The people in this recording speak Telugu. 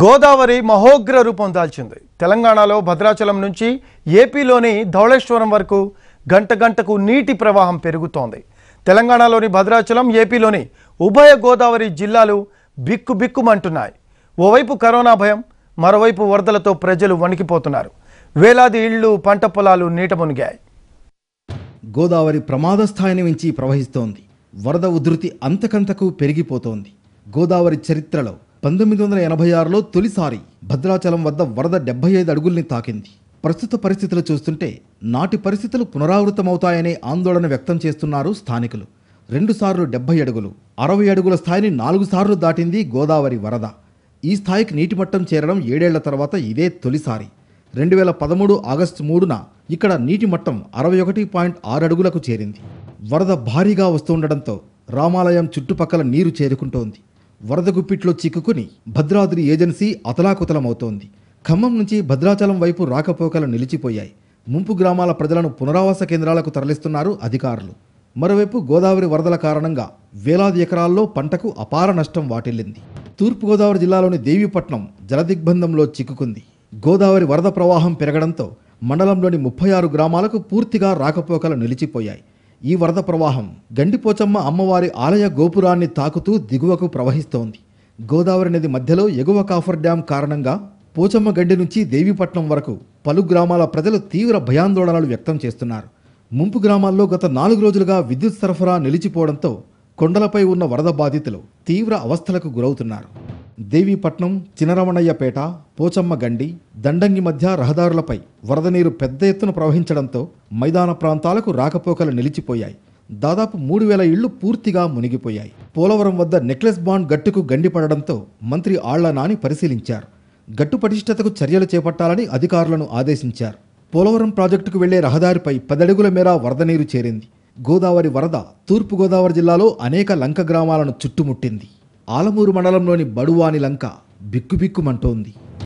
గోదావరి మహోగ్ర రూపం దాల్చింది తెలంగాణలో భద్రాచలం నుంచి ఏపీలోని ధవళేశ్వరం వరకు గంట గంటకు నీటి ప్రవాహం పెరుగుతోంది తెలంగాణలోని భద్రాచలం ఏపీలోని ఉభయ గోదావరి జిల్లాలు బిక్కుబిక్కుమంటున్నాయి ఓవైపు కరోనా భయం మరోవైపు వరదలతో ప్రజలు వణికిపోతున్నారు వేలాది ఇళ్లు పంట పొలాలు నీట మునిగాయి గోదావరి ప్రమాద స్థాయిని మించి ప్రవహిస్తోంది వరద ఉధృతి అంతకంతకు పెరిగిపోతోంది గోదావరి చరిత్రలో పంతొమ్మిది వందల ఎనభై ఆరులో తొలిసారి భద్రాచలం వద్ద వరద డెబ్బై ఐదు అడుగుల్ని తాకింది ప్రస్తుత పరిస్థితులు చూస్తుంటే నాటి పరిస్థితులు పునరావృతమవుతాయనే ఆందోళన వ్యక్తం చేస్తున్నారు స్థానికులు రెండుసార్లు డెబ్బై అడుగులు అరవై అడుగుల స్థాయిని నాలుగు సార్లు దాటింది గోదావరి వరద ఈ స్థాయికి నీటిమట్టం చేరడం ఏడేళ్ల తర్వాత ఇదే తొలిసారి రెండు వేల పదమూడు ఆగస్టు మూడున ఇక్కడ నీటి మట్టం అరవై ఒకటి పాయింట్ ఆరు అడుగులకు చేరింది వరద భారీగా వస్తుండటంతో రామాలయం చుట్టుపక్కల నీరు చేరుకుంటోంది వరద గుప్పిట్లో చిక్కుకుని భద్రాద్రి ఏజెన్సీ అతలాకుతలమవుతోంది ఖమ్మం నుంచి భద్రాచలం వైపు రాకపోకలు నిలిచిపోయాయి ముంపు గ్రామాల ప్రజలను పునరావాస కేంద్రాలకు తరలిస్తున్నారు అధికారులు మరోవైపు గోదావరి వరదల కారణంగా వేలాది ఎకరాల్లో పంటకు అపార నష్టం వాటిల్లింది తూర్పుగోదావరి జిల్లాలోని దేవీపట్నం జలదిగ్బంధంలో చిక్కుకుంది గోదావరి వరద ప్రవాహం పెరగడంతో మండలంలోని ముప్పై ఆరు గ్రామాలకు పూర్తిగా రాకపోకలు నిలిచిపోయాయి ఈ వరద ప్రవాహం గండిపోచమ్మ అమ్మవారి ఆలయ గోపురాన్ని తాకుతూ దిగువకు ప్రవహిస్తోంది గోదావరి నది మధ్యలో ఎగువ కాఫర్ డ్యాం కారణంగా పోచమ్మ గండి నుంచి దేవీపట్నం వరకు పలు గ్రామాల ప్రజలు తీవ్ర భయాందోళనలు వ్యక్తం చేస్తున్నారు ముంపు గ్రామాల్లో గత నాలుగు రోజులుగా విద్యుత్ సరఫరా నిలిచిపోవడంతో కొండలపై ఉన్న వరద బాధితులు తీవ్ర అవస్థలకు గురవుతున్నారు దేవీపట్నం చినరమణయ్యపేట గండి దండంగి మధ్య రహదారులపై వరద నీరు పెద్ద ఎత్తున ప్రవహించడంతో మైదాన ప్రాంతాలకు రాకపోకలు నిలిచిపోయాయి దాదాపు మూడు వేల ఇళ్లు పూర్తిగా మునిగిపోయాయి పోలవరం వద్ద నెక్లెస్ బాండ్ గట్టుకు గండిపడడంతో మంత్రి ఆళ్ల నాని పరిశీలించారు గట్టు పటిష్టతకు చర్యలు చేపట్టాలని అధికారులను ఆదేశించారు పోలవరం ప్రాజెక్టుకు వెళ్లే రహదారిపై పదడుగుల మేర వరద నీరు చేరింది గోదావరి వరద తూర్పుగోదావరి జిల్లాలో అనేక లంక గ్రామాలను చుట్టుముట్టింది ఆలమూరు మండలంలోని బడువాని లంక బిక్కుబిక్కుమంటోంది